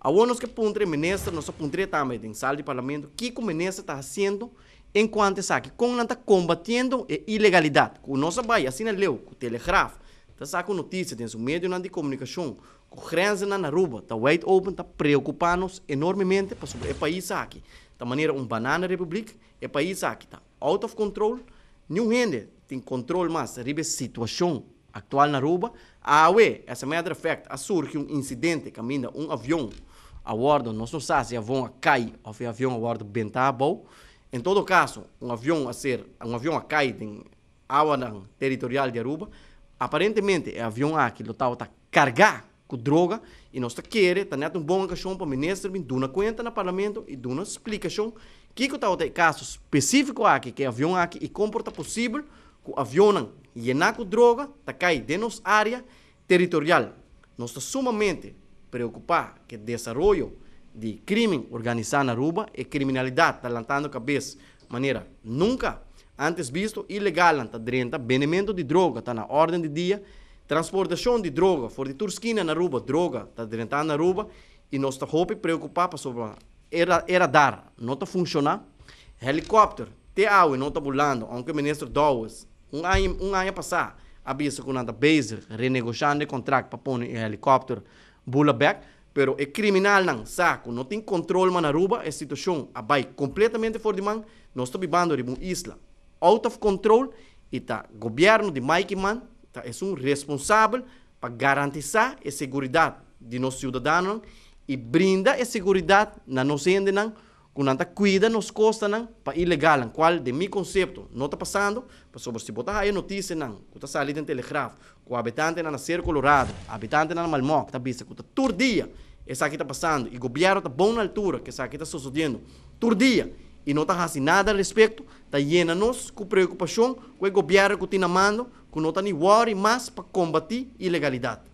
A ONU que pondre ministro, nós pondre também em sala de parlamento, que o ministro está fazendo enquanto aqui? como está combatendo a ilegalidade. O nosso país, assim leu, o telegrafo, está sacando notícia, tem um meio de comunicação, o Renzi na naruba, está wide open, está preocupando-nos enormemente para sobre o país aqui. Da maneira, um banana republic, o país aqui está out of control, nenhum rende tem controle mais sobre a situação actual na Aruba, awe, as a matter of A surge um incidente caminha um avião a bordo, nós não sabemos se avião a cai ou se avião a bordo bentabo. Tá em todo caso, um avião a ser, um avião a cai em água territorial de Aruba, aparentemente é avião a que lotava tá cargar com droga e nós tá querer, tá um bom caixão para o ministro, me duna conta no parlamento e duna explicação que que tá o caso específico aqui, que é avião aqui e comporta possível que o avião não e еднакво дрога, така и денос арија територијал. Но се sumamente preocupar que o desenvolvimento de crime organizado na Aruba e criminalidade está levantando a cabeça maneira nunca antes visto, ilegal, está dentro, benimento de droga está na ordem do dia, transportação de droga, for de Turquia na Aruba, droga está dentro na Aruba, e nós estamos preocupados sobre era, era dar, não está funcionando, helicóptero, TAU não está pulando, aunque o ministro Dawes um ano, um ano passado, havia segunda base, renegociando o contrato para pôr um helicóptero, bula back, pero é criminal não, saco, não tem controle na Aruba, a situação vai completamente fora de mão, nós estamos vivendo de uma isla out of control e tá governo de Mike Man tá é um responsável para garantir a segurança de nossos cidadãos e brinda a segurança na nossa gente kunanta cuida nos costa nang pa ilegal qual de meu conceito não está passando mas sobre se botar aí notícia nang ku está saindo em telegrafo com habitante na nascer colorado habitante na que está bisa que está tur dia essa aqui tá passando e governo tá bom na altura que essa aqui tá sucedendo tur dia e não tá fazendo nada a respeito tá llena nos com preocupação com o governo que tá mando que não está nem worry mais para combater ilegalidade